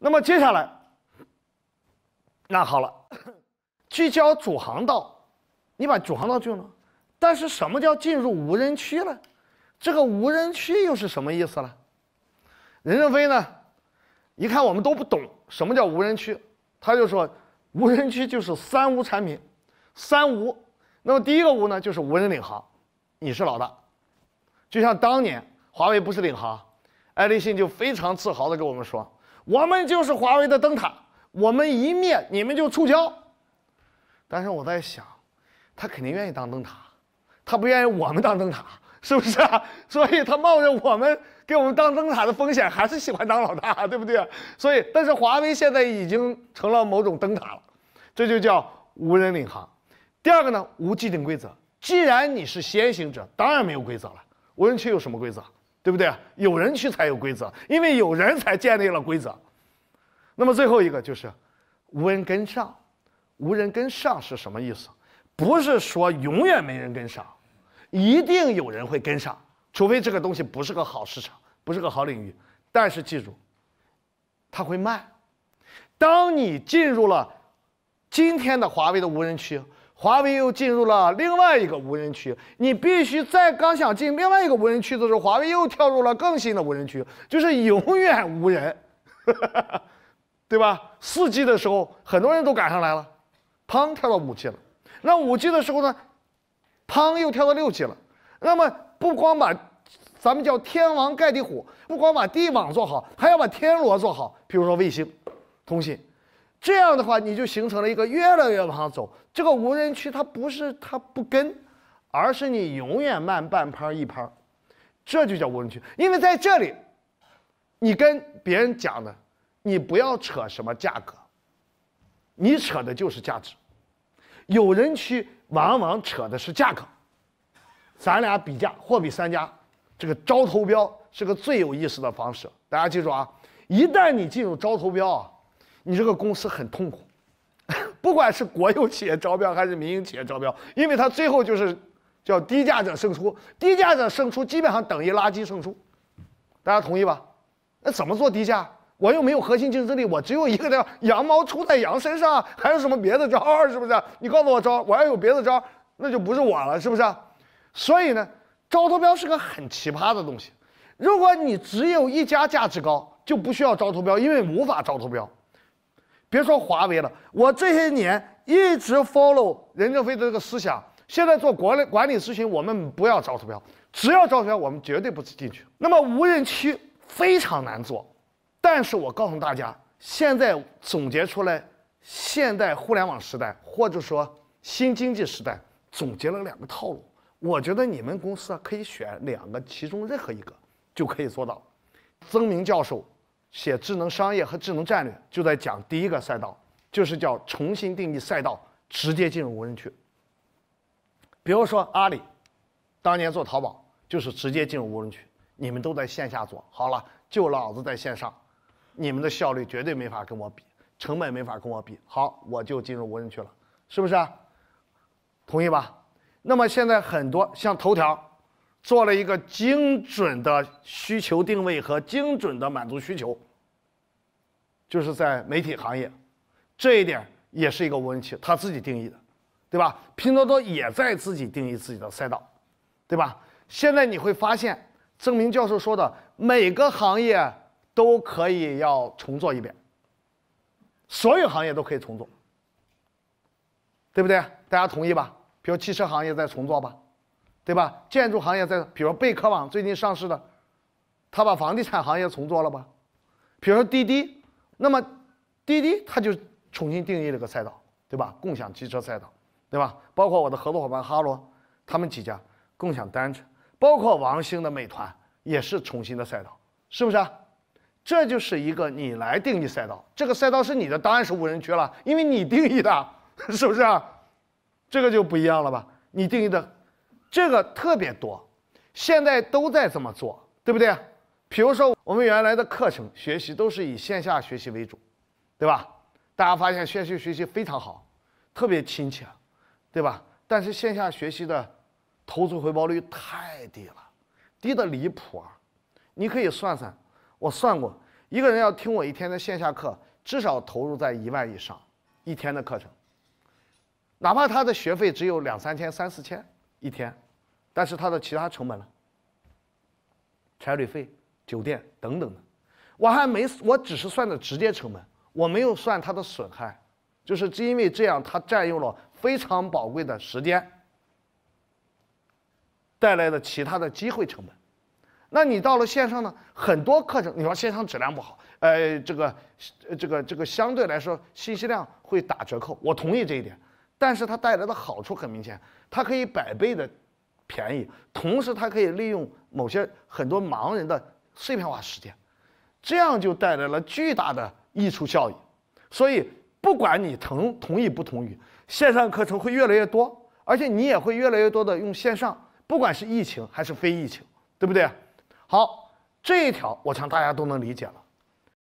那么接下来，那好了，聚焦主航道，你把主航道做了，但是什么叫进入无人区了？这个无人区又是什么意思了？任正非呢，一看我们都不懂什么叫无人区，他就说，无人区就是三无产品，三无。那么第一个无呢，就是无人领航，你是老大，就像当年华为不是领航，爱立信就非常自豪的跟我们说。我们就是华为的灯塔，我们一灭你们就触礁。但是我在想，他肯定愿意当灯塔，他不愿意我们当灯塔，是不是啊？所以他冒着我们给我们当灯塔的风险，还是喜欢当老大，对不对？所以，但是华为现在已经成了某种灯塔了，这就叫无人领航。第二个呢，无既定规则。既然你是先行者，当然没有规则了。无人区有什么规则？对不对？有人去才有规则，因为有人才建立了规则。那么最后一个就是无人跟上，无人跟上是什么意思？不是说永远没人跟上，一定有人会跟上，除非这个东西不是个好市场，不是个好领域。但是记住，它会慢。当你进入了今天的华为的无人区。华为又进入了另外一个无人区，你必须在刚想进另外一个无人区的时候，华为又跳入了更新的无人区，就是永远无人，对吧？四 G 的时候很多人都赶上来了，砰跳到五 G 了，那五 G 的时候呢，砰又跳到六 G 了。那么不光把咱们叫天王盖地虎，不光把地网做好，还要把天罗做好，比如说卫星通信。这样的话，你就形成了一个越来越往上走。这个无人区，它不是它不跟，而是你永远慢半拍一拍这就叫无人区。因为在这里，你跟别人讲的，你不要扯什么价格，你扯的就是价值。有人区往往扯的是价格，咱俩比价，货比三家，这个招投标是个最有意思的方式。大家记住啊，一旦你进入招投标啊。你这个公司很痛苦，不管是国有企业招标还是民营企业招标，因为它最后就是叫低价者胜出，低价者胜出基本上等于垃圾胜出，大家同意吧？那怎么做低价？我又没有核心竞争力，我只有一个叫羊毛出在羊身上，还有什么别的招？是不是？你告诉我招，我要有别的招，那就不是我了，是不是？所以呢，招投标是个很奇葩的东西，如果你只有一家价值高，就不需要招投标，因为无法招投标。别说华为了，我这些年一直 follow 任正非的这个思想。现在做管理管理咨询，我们不要招投标，只要招投标，我们绝对不进去。那么无人区非常难做，但是我告诉大家，现在总结出来，现代互联网时代或者说新经济时代，总结了两个套路。我觉得你们公司啊，可以选两个，其中任何一个就可以做到。曾明教授。写智能商业和智能战略，就在讲第一个赛道，就是叫重新定义赛道，直接进入无人区。比如说阿里，当年做淘宝就是直接进入无人区。你们都在线下做，好了，就老子在线上，你们的效率绝对没法跟我比，成本没法跟我比，好，我就进入无人区了，是不是？同意吧？那么现在很多像头条。做了一个精准的需求定位和精准的满足需求，就是在媒体行业，这一点也是一个人题，他自己定义的，对吧？拼多多也在自己定义自己的赛道，对吧？现在你会发现，郑明教授说的每个行业都可以要重做一遍，所有行业都可以重做，对不对？大家同意吧？比如汽车行业再重做吧。对吧？建筑行业在，比如贝壳网最近上市的，他把房地产行业重做了吧？比如说滴滴，那么滴滴它就重新定义了个赛道，对吧？共享汽车赛道，对吧？包括我的合作伙伴哈罗，他们几家共享单车，包括王兴的美团也是重新的赛道，是不是啊？这就是一个你来定义赛道，这个赛道是你的，当然是无人区了，因为你定义的，是不是啊？这个就不一样了吧？你定义的。这个特别多，现在都在这么做，对不对？比如说我们原来的课程学习都是以线下学习为主，对吧？大家发现线下学习非常好，特别亲切，对吧？但是线下学习的投资回报率太低了，低的离谱啊！你可以算算，我算过，一个人要听我一天的线下课，至少投入在一万以上，一天的课程，哪怕他的学费只有两三千、三四千。一天，但是它的其他成本了，差旅费、酒店等等的，我还没，我只是算的直接成本，我没有算它的损害，就是因为这样它占用了非常宝贵的时间，带来的其他的机会成本。那你到了线上呢？很多课程，你说线上质量不好，呃，这个，这个，这个相对来说信息量会打折扣，我同意这一点。但是它带来的好处很明显，它可以百倍的便宜，同时它可以利用某些很多盲人的碎片化时间，这样就带来了巨大的溢出效益。所以不管你同同意不同意，线上课程会越来越多，而且你也会越来越多的用线上，不管是疫情还是非疫情，对不对？好，这一条我想大家都能理解了。